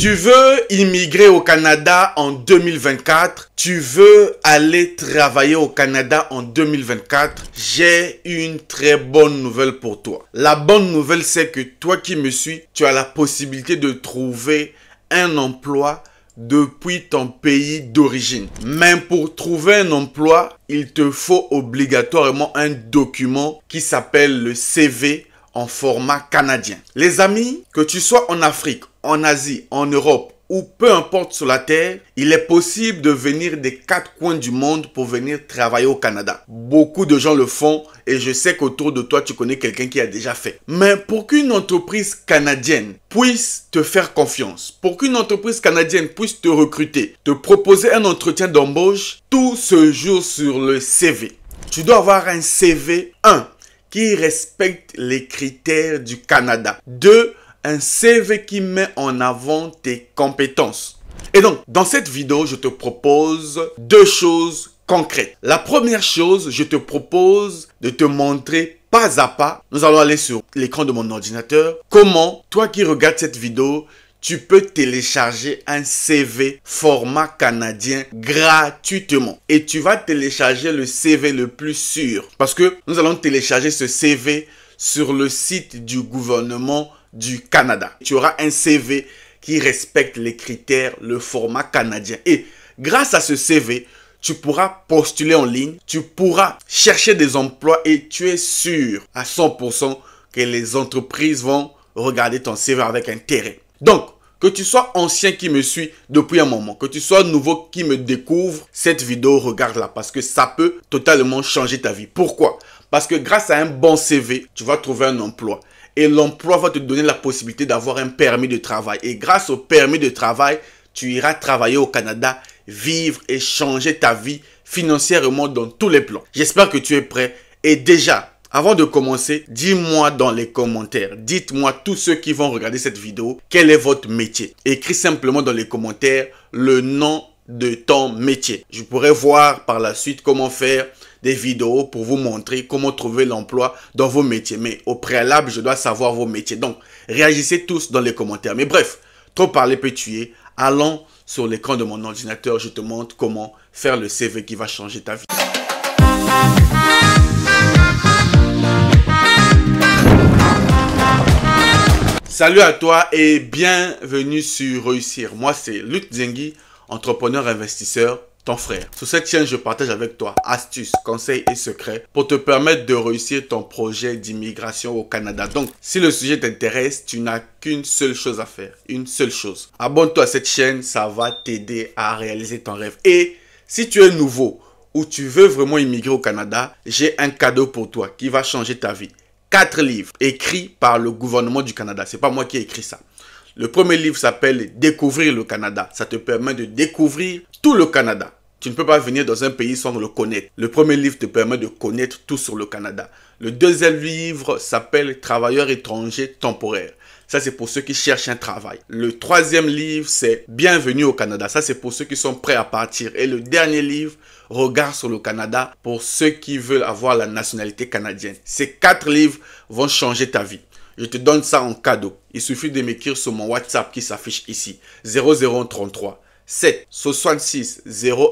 Tu veux immigrer au Canada en 2024, tu veux aller travailler au Canada en 2024, j'ai une très bonne nouvelle pour toi. La bonne nouvelle, c'est que toi qui me suis, tu as la possibilité de trouver un emploi depuis ton pays d'origine. Mais pour trouver un emploi, il te faut obligatoirement un document qui s'appelle le CV en format canadien. Les amis, que tu sois en Afrique en Asie, en Europe ou peu importe sur la Terre, il est possible de venir des quatre coins du monde pour venir travailler au Canada. Beaucoup de gens le font et je sais qu'autour de toi, tu connais quelqu'un qui a déjà fait. Mais pour qu'une entreprise canadienne puisse te faire confiance, pour qu'une entreprise canadienne puisse te recruter, te proposer un entretien d'embauche, tout se joue sur le CV. Tu dois avoir un CV 1 qui respecte les critères du Canada. 2 un CV qui met en avant tes compétences. Et donc, dans cette vidéo, je te propose deux choses concrètes. La première chose, je te propose de te montrer pas à pas, nous allons aller sur l'écran de mon ordinateur. Comment, toi qui regardes cette vidéo, tu peux télécharger un CV format canadien gratuitement. Et tu vas télécharger le CV le plus sûr. Parce que nous allons télécharger ce CV sur le site du gouvernement du Canada. Tu auras un CV qui respecte les critères, le format canadien. Et grâce à ce CV, tu pourras postuler en ligne, tu pourras chercher des emplois et tu es sûr à 100% que les entreprises vont regarder ton CV avec intérêt. Donc, que tu sois ancien qui me suit depuis un moment, que tu sois nouveau qui me découvre, cette vidéo, regarde-la parce que ça peut totalement changer ta vie. Pourquoi Parce que grâce à un bon CV, tu vas trouver un emploi et l'emploi va te donner la possibilité d'avoir un permis de travail. Et grâce au permis de travail, tu iras travailler au Canada, vivre et changer ta vie financièrement dans tous les plans. J'espère que tu es prêt. Et déjà, avant de commencer, dis-moi dans les commentaires, dites-moi tous ceux qui vont regarder cette vidéo, quel est votre métier. Écris simplement dans les commentaires le nom de ton métier. Je pourrais voir par la suite comment faire des vidéos pour vous montrer comment trouver l'emploi dans vos métiers. Mais au préalable, je dois savoir vos métiers. Donc, réagissez tous dans les commentaires. Mais bref, trop parler peut tuer. Allons sur l'écran de mon ordinateur. Je te montre comment faire le CV qui va changer ta vie. Salut à toi et bienvenue sur Réussir. Moi, c'est Luc Dzengi entrepreneur investisseur, ton frère. Sur cette chaîne, je partage avec toi astuces, conseils et secrets pour te permettre de réussir ton projet d'immigration au Canada. Donc, si le sujet t'intéresse, tu n'as qu'une seule chose à faire. Une seule chose. Abonne-toi à cette chaîne, ça va t'aider à réaliser ton rêve. Et si tu es nouveau ou tu veux vraiment immigrer au Canada, j'ai un cadeau pour toi qui va changer ta vie. Quatre livres écrits par le gouvernement du Canada. C'est pas moi qui ai écrit ça. Le premier livre s'appelle Découvrir le Canada. Ça te permet de découvrir tout le Canada. Tu ne peux pas venir dans un pays sans le connaître. Le premier livre te permet de connaître tout sur le Canada. Le deuxième livre s'appelle Travailleurs étrangers temporaires. Ça, c'est pour ceux qui cherchent un travail. Le troisième livre, c'est Bienvenue au Canada. Ça, c'est pour ceux qui sont prêts à partir. Et le dernier livre, Regard sur le Canada, pour ceux qui veulent avoir la nationalité canadienne. Ces quatre livres vont changer ta vie. Je te donne ça en cadeau. Il suffit de m'écrire sur mon WhatsApp qui s'affiche ici. 0033 7 66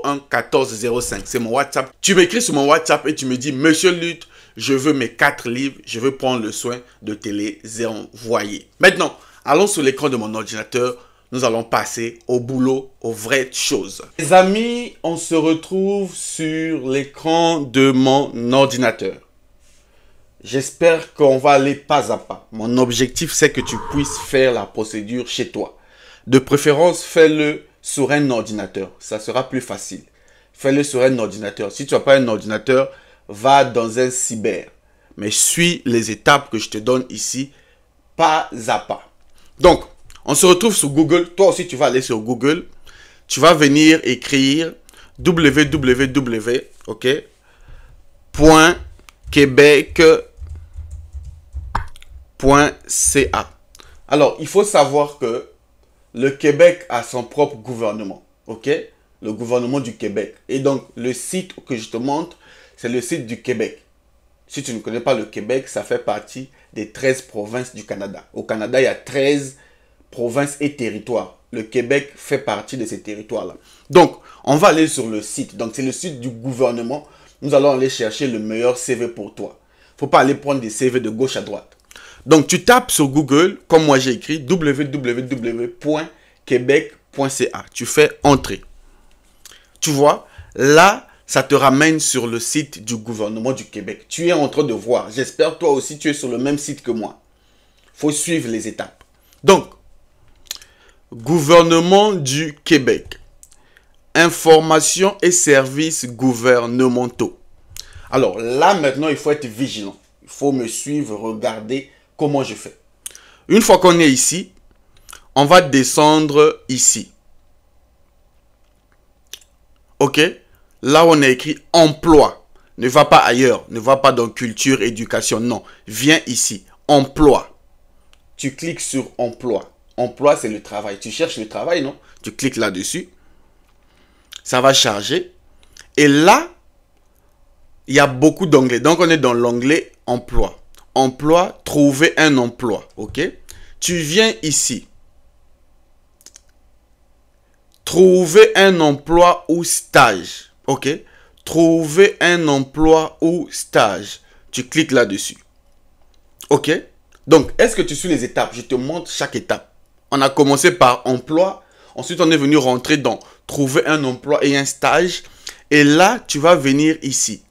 01 14 05. C'est mon WhatsApp. Tu m'écris sur mon WhatsApp et tu me dis, Monsieur Lut, je veux mes quatre livres, je veux prendre le soin de te les envoyer. Maintenant, allons sur l'écran de mon ordinateur. Nous allons passer au boulot, aux vraies choses. Les amis, on se retrouve sur l'écran de mon ordinateur. J'espère qu'on va aller pas à pas. Mon objectif, c'est que tu puisses faire la procédure chez toi. De préférence, fais-le sur un ordinateur. Ça sera plus facile. Fais-le sur un ordinateur. Si tu n'as pas un ordinateur, va dans un cyber. Mais suis les étapes que je te donne ici, pas à pas. Donc, on se retrouve sur Google. Toi aussi, tu vas aller sur Google. Tu vas venir écrire www. Ok. Point .ca. Alors, il faut savoir que le Québec a son propre gouvernement, ok Le gouvernement du Québec. Et donc, le site que je te montre, c'est le site du Québec. Si tu ne connais pas le Québec, ça fait partie des 13 provinces du Canada. Au Canada, il y a 13 provinces et territoires. Le Québec fait partie de ces territoires-là. Donc, on va aller sur le site. Donc, c'est le site du gouvernement. Nous allons aller chercher le meilleur CV pour toi. Il ne faut pas aller prendre des CV de gauche à droite. Donc tu tapes sur Google, comme moi j'ai écrit, www.quebec.ca. Tu fais entrer. Tu vois, là, ça te ramène sur le site du gouvernement du Québec. Tu es en train de voir. J'espère toi aussi tu es sur le même site que moi. Faut suivre les étapes. Donc, gouvernement du Québec. Informations et services gouvernementaux. Alors là maintenant, il faut être vigilant. Il faut me suivre, regarder comment je fais Une fois qu'on est ici, on va descendre ici. OK Là on a écrit emploi. Ne va pas ailleurs. Ne va pas dans culture, éducation. Non. Viens ici. Emploi. Tu cliques sur emploi. Emploi, c'est le travail. Tu cherches le travail, non Tu cliques là-dessus. Ça va charger. Et là, il y a beaucoup d'onglets. Donc, on est dans l'onglet emploi emploi, trouver un emploi, ok Tu viens ici. Trouver un emploi ou stage, ok Trouver un emploi ou stage. Tu cliques là-dessus. Ok Donc, est-ce que tu suis les étapes Je te montre chaque étape. On a commencé par emploi. Ensuite, on est venu rentrer dans trouver un emploi et un stage. Et là, tu vas venir ici.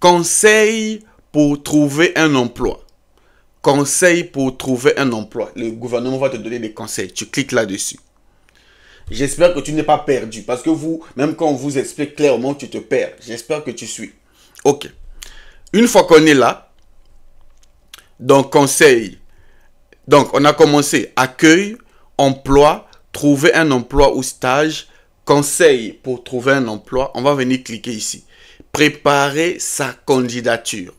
Conseil pour trouver un emploi. Conseil pour trouver un emploi. Le gouvernement va te donner des conseils. Tu cliques là-dessus. J'espère que tu n'es pas perdu. Parce que vous, même quand on vous explique clairement, tu te perds. J'espère que tu suis. Ok. Une fois qu'on est là, donc conseil. Donc on a commencé. Accueil, emploi, trouver un emploi ou stage, conseil pour trouver un emploi. On va venir cliquer ici. Préparer sa candidature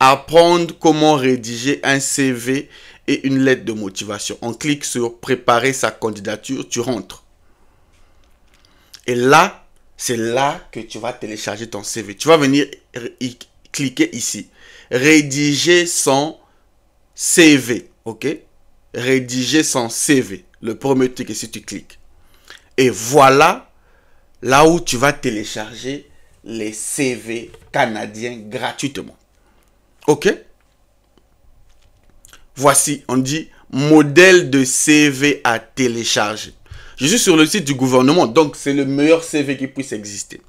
apprendre comment rédiger un CV et une lettre de motivation. On clique sur préparer sa candidature, tu rentres. Et là, c'est là que tu vas télécharger ton CV. Tu vas venir cliquer ici. Rédiger son CV. OK Rédiger son CV. Le premier truc, si tu cliques. Et voilà là où tu vas télécharger les CV canadiens gratuitement. OK Voici, on dit modèle de CV à télécharger. Je suis sur le site du gouvernement, donc c'est le meilleur CV qui puisse exister.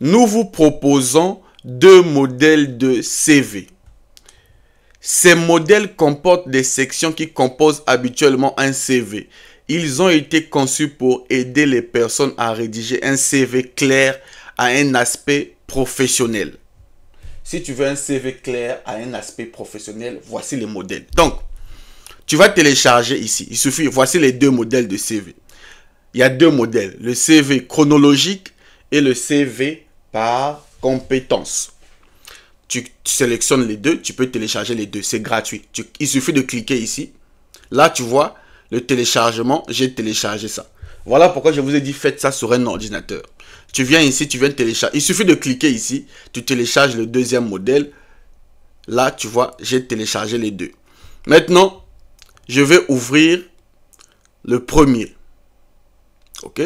Nous vous proposons deux modèles de CV. Ces modèles comportent des sections qui composent habituellement un CV. Ils ont été conçus pour aider les personnes à rédiger un CV clair à un aspect professionnel. Si tu veux un CV clair à un aspect professionnel, voici les modèles. Donc, tu vas télécharger ici. Il suffit, voici les deux modèles de CV. Il y a deux modèles, le CV chronologique et le CV par compétence. Tu, sélectionnes les deux, tu peux télécharger les deux, c'est gratuit. il suffit de cliquer ici. Là, tu vois le téléchargement, j'ai téléchargé ça. Voilà pourquoi je vous ai dit faites ça sur un ordinateur. Tu viens ici, tu viens télécharger. Il suffit de cliquer ici, tu télécharges le deuxième modèle. Là, tu vois, j'ai téléchargé les deux. Maintenant, je vais ouvrir le premier. OK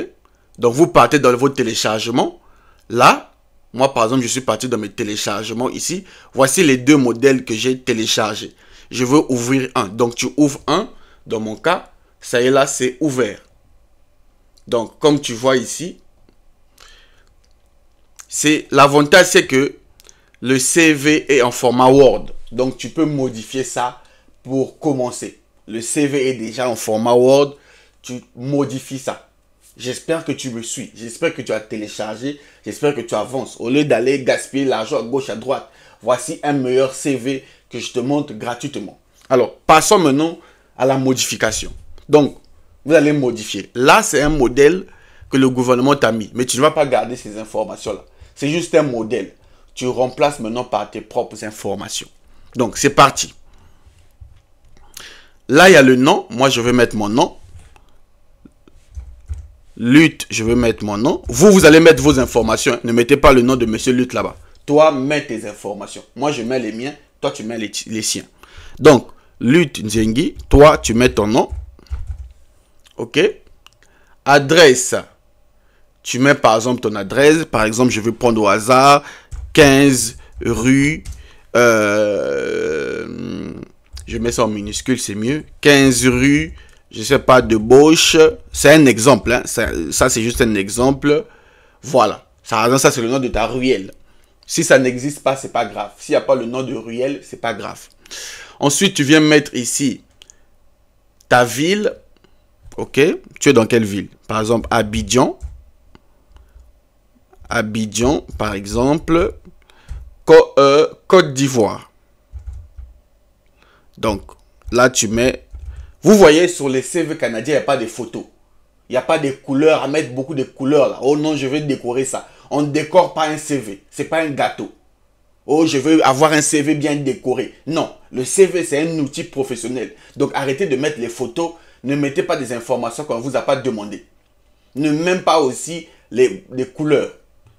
Donc, vous partez dans vos téléchargements. Là, moi, par exemple, je suis parti dans mes téléchargements ici. Voici les deux modèles que j'ai téléchargés. Je veux ouvrir un. Donc, tu ouvres un. Dans mon cas, ça y est, là, c'est ouvert. Donc, comme tu vois ici, c'est l'avantage, c'est que le CV est en format Word. Donc, tu peux modifier ça pour commencer. Le CV est déjà en format Word. Tu modifies ça. J'espère que tu me suis. J'espère que tu as téléchargé. J'espère que tu avances. Au lieu d'aller gaspiller l'argent à gauche, à droite, voici un meilleur CV que je te montre gratuitement. Alors, passons maintenant à la modification. Donc, vous allez modifier. Là, c'est un modèle que le gouvernement t'a mis. Mais tu ne vas pas garder ces informations-là. C'est juste un modèle. Tu remplaces maintenant par tes propres informations. Donc, c'est parti. Là, il y a le nom. Moi, je vais mettre mon nom. Lutte, je vais mettre mon nom. Vous, vous allez mettre vos informations. Ne mettez pas le nom de Monsieur Lutte là-bas. Toi, mets tes informations. Moi, je mets les miens. Toi, tu mets les, les siens. Donc, Lutte Nzengi, toi, tu mets ton nom. OK Adresse, tu mets par exemple ton adresse. Par exemple, je veux prendre au hasard 15 rue. Euh, je mets ça en minuscule, c'est mieux. 15 rue, je sais pas, de Bauche. C'est un exemple. Hein. Ça, c'est juste un exemple. Voilà. Ça, ça c'est le nom de ta ruelle. Si ça n'existe pas, c'est pas grave. S'il n'y a pas le nom de ruelle, c'est pas grave. Ensuite, tu viens mettre ici ta ville. Ok Tu es dans quelle ville Par exemple, Abidjan. Abidjan, par exemple, euh, Côte d'Ivoire. Donc, là, tu mets... Vous voyez, sur les CV canadiens, il n'y a pas de photos. Il n'y a pas de couleurs, à mettre beaucoup de couleurs là. Oh non, je vais décorer ça. On ne décore pas un CV. C'est pas un gâteau. Oh, je veux avoir un CV bien décoré. Non, le CV, c'est un outil professionnel. Donc, arrêtez de mettre les photos. Ne mettez pas des informations qu'on ne vous a pas demandées. Ne même pas aussi les couleurs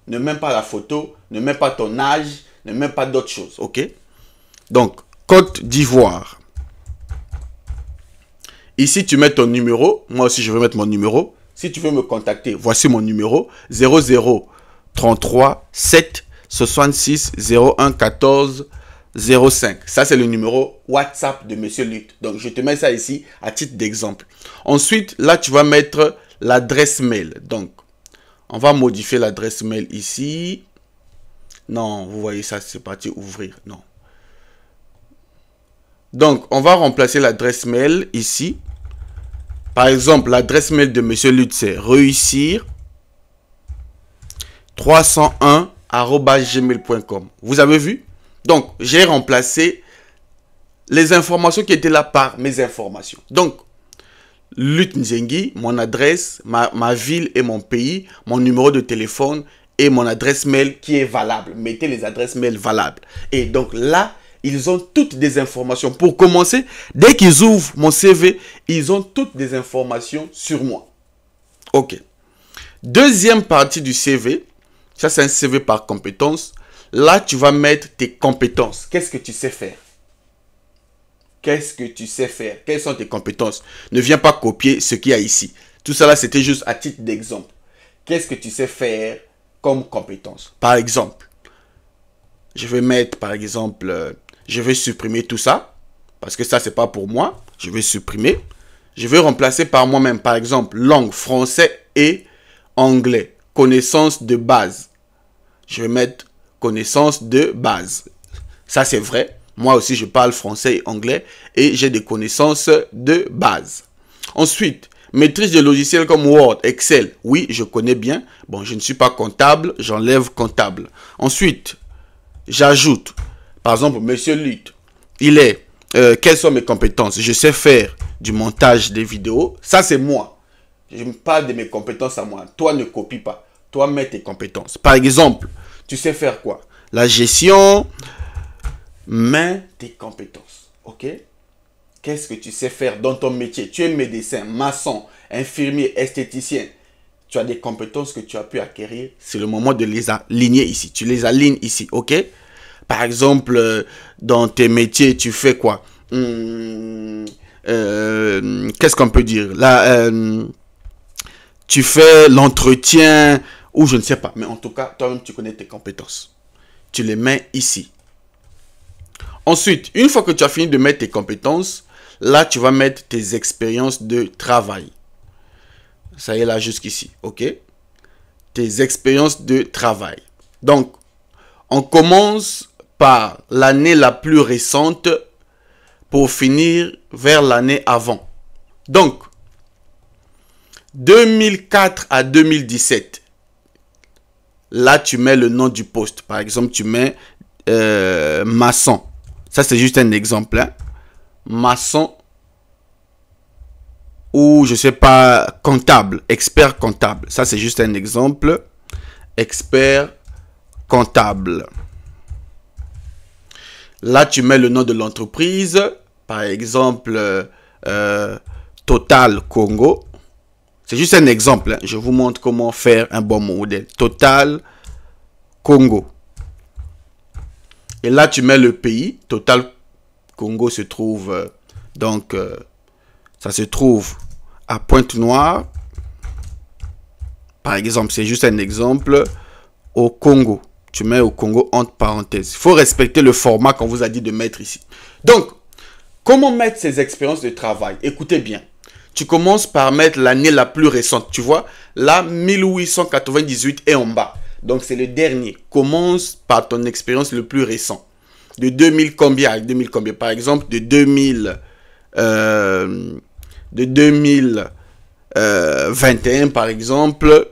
ne mets pas la photo, ne mets pas ton âge, ne mets pas d'autres choses, ok Donc, Côte d'Ivoire. Ici, tu mets ton numéro. Moi aussi, je vais mettre mon numéro. Si tu veux me contacter, voici mon numéro 00 33 7 66 01 14 05. Ça, c'est le numéro WhatsApp de Monsieur Lut Donc, je te mets ça ici à titre d'exemple. Ensuite, là, tu vas mettre l'adresse mail. Donc, on va modifier l'adresse mail ici. Non, vous voyez ça, c'est parti ouvrir. Non. Donc, on va remplacer l'adresse mail ici. Par exemple, l'adresse mail de Monsieur Lutz, c'est réussir 301.gmail.com. Vous avez vu Donc, j'ai remplacé les informations qui étaient là par mes informations. Donc, Lut Nzengi, mon adresse, ma, ma, ville et mon pays, mon numéro de téléphone et mon adresse mail qui est valable. Mettez les adresses mail valables. Et donc là, ils ont toutes des informations. Pour commencer, dès qu'ils ouvrent mon CV, ils ont toutes des informations sur moi. OK. Deuxième partie du CV, ça c'est un CV par compétence. Là, tu vas mettre tes compétences. Qu'est-ce que tu sais faire Qu'est-ce que tu sais faire Quelles sont tes compétences Ne viens pas copier ce qu'il y a ici. Tout cela, c'était juste à titre d'exemple. Qu'est-ce que tu sais faire comme compétence Par exemple, je vais mettre, par exemple, euh, je vais supprimer tout ça, parce que ça, n'est pas pour moi. Je vais supprimer. Je vais remplacer par moi-même, par exemple, langue français et anglais. Connaissance de base. Je vais mettre connaissance de base. Ça, c'est vrai. Moi aussi, je parle français et anglais et j'ai des connaissances de base. Ensuite, maîtrise de logiciels comme Word, Excel. Oui, je connais bien. Bon, je ne suis pas comptable, j'enlève comptable. Ensuite, j'ajoute, par exemple, Monsieur Lutte, il est, euh, quelles sont mes compétences Je sais faire du montage des vidéos. Ça, c'est moi. Je me parle de mes compétences à moi. Toi, ne copie pas. Toi, mets tes compétences. Par exemple, tu sais faire quoi La gestion, mais tes compétences. OK Qu'est-ce que tu sais faire dans ton métier Tu es médecin, maçon, infirmier, esthéticien. Tu as des compétences que tu as pu acquérir. C'est le moment de les aligner ici. Tu les alignes ici, ok Par exemple, euh, dans tes métiers, tu fais quoi hmm, euh, Qu'est-ce qu'on peut dire euh, tu fais l'entretien ou je ne sais pas. Mais en tout cas, toi-même, tu connais tes compétences. Tu les mets ici. Ensuite, une fois que tu as fini de mettre tes compétences, là, tu vas mettre tes expériences de travail. Ça y est, là, jusqu'ici. OK Tes expériences de travail. Donc, on commence par l'année la plus récente pour finir vers l'année avant. Donc, 2004 à 2017, là tu mets le nom du poste. Par exemple, tu mets euh, maçon. Ça, c'est juste un exemple. Hein. Maçon ou, je ne sais pas, comptable, expert comptable. Ça, c'est juste un exemple. Expert comptable. Là, tu mets le nom de l'entreprise. Par exemple, euh, Total Congo. C'est juste un exemple. Hein. Je vous montre comment faire un bon modèle. Total Congo. Et là, tu mets le pays. Total Congo se trouve. Euh, donc, euh, ça se trouve à Pointe-Noire. Par exemple, c'est juste un exemple. Au Congo. Tu mets au Congo entre parenthèses. Il faut respecter le format qu'on vous a dit de mettre ici. Donc, comment mettre ces expériences de travail Écoutez bien. Tu commences par mettre l'année la plus récente. Tu vois, là, 1898 et en bas. Donc c'est le dernier. Commence par ton expérience le plus récent. De 2000 combien à 2000 combien Par exemple, de 2000... Euh, de 2021 euh, par exemple.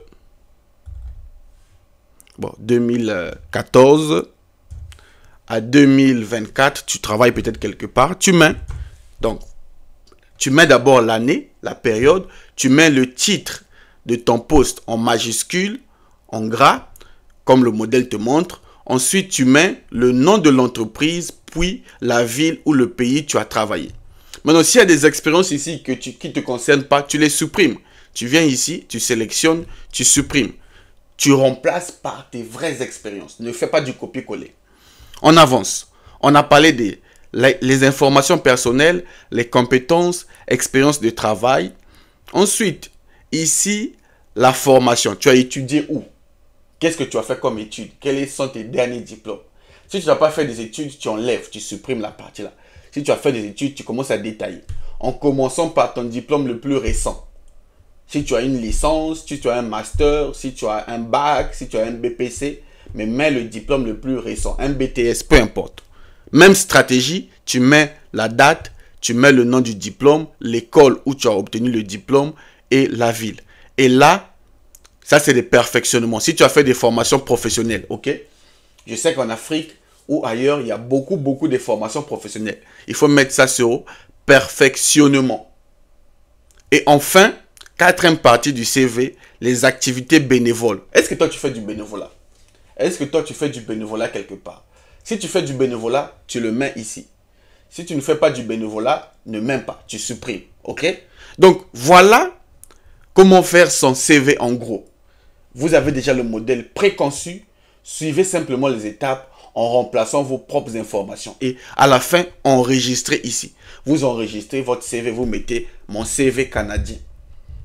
Bon, 2014 à 2024, tu travailles peut-être quelque part, tu mets. Donc, tu mets d'abord l'année, la période, tu mets le titre de ton poste en majuscule, en gras, comme le modèle te montre. Ensuite, tu mets le nom de l'entreprise, puis la ville ou le pays où tu as travaillé. Maintenant, s'il y a des expériences ici que tu, qui ne te concernent pas, tu les supprimes. Tu viens ici, tu sélectionnes, tu supprimes. Tu remplaces par tes vraies expériences. Ne fais pas du copier-coller. On avance. On a parlé des les informations personnelles, les compétences, expériences de travail. Ensuite, ici, la formation. Tu as étudié où Qu'est-ce que tu as fait comme étude Quels sont tes derniers diplômes Si tu n'as pas fait des études, tu enlèves, tu supprimes la partie là. Si tu as fait des études, tu commences à détailler. En commençant par ton diplôme le plus récent. Si tu as une licence, si tu as un master, si tu as un bac, si tu as un BPC, mais mets le diplôme le plus récent, un BTS, peu importe. Même stratégie, tu mets la date, tu mets le nom du diplôme, l'école où tu as obtenu le diplôme et la ville. Et là, ça, c'est des perfectionnements. Si tu as fait des formations professionnelles, ok Je sais qu'en Afrique ou ailleurs, il y a beaucoup, beaucoup de formations professionnelles. Il faut mettre ça sur perfectionnement. Et enfin, quatrième partie du CV, les activités bénévoles. Est-ce que toi, tu fais du bénévolat Est-ce que toi, tu fais du bénévolat quelque part Si tu fais du bénévolat, tu le mets ici. Si tu ne fais pas du bénévolat, ne mets pas, tu supprimes. OK Donc, voilà comment faire son CV en gros. Vous avez déjà le modèle préconçu. Suivez simplement les étapes en remplaçant vos propres informations. Et à la fin, enregistrez ici. Vous enregistrez votre CV, vous mettez mon CV canadien.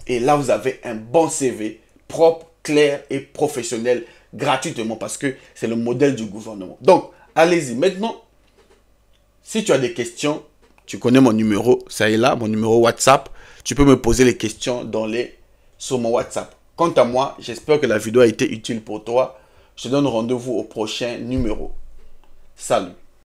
Et là, vous avez un bon CV propre, clair et professionnel gratuitement parce que c'est le modèle du gouvernement. Donc, allez-y. Maintenant, si tu as des questions, tu connais mon numéro, ça est là, mon numéro WhatsApp. Tu peux me poser les questions dans les, sur mon WhatsApp. Quant à moi, j'espère que la vidéo a été utile pour toi. Je te donne rendez-vous au prochain numéro. Salut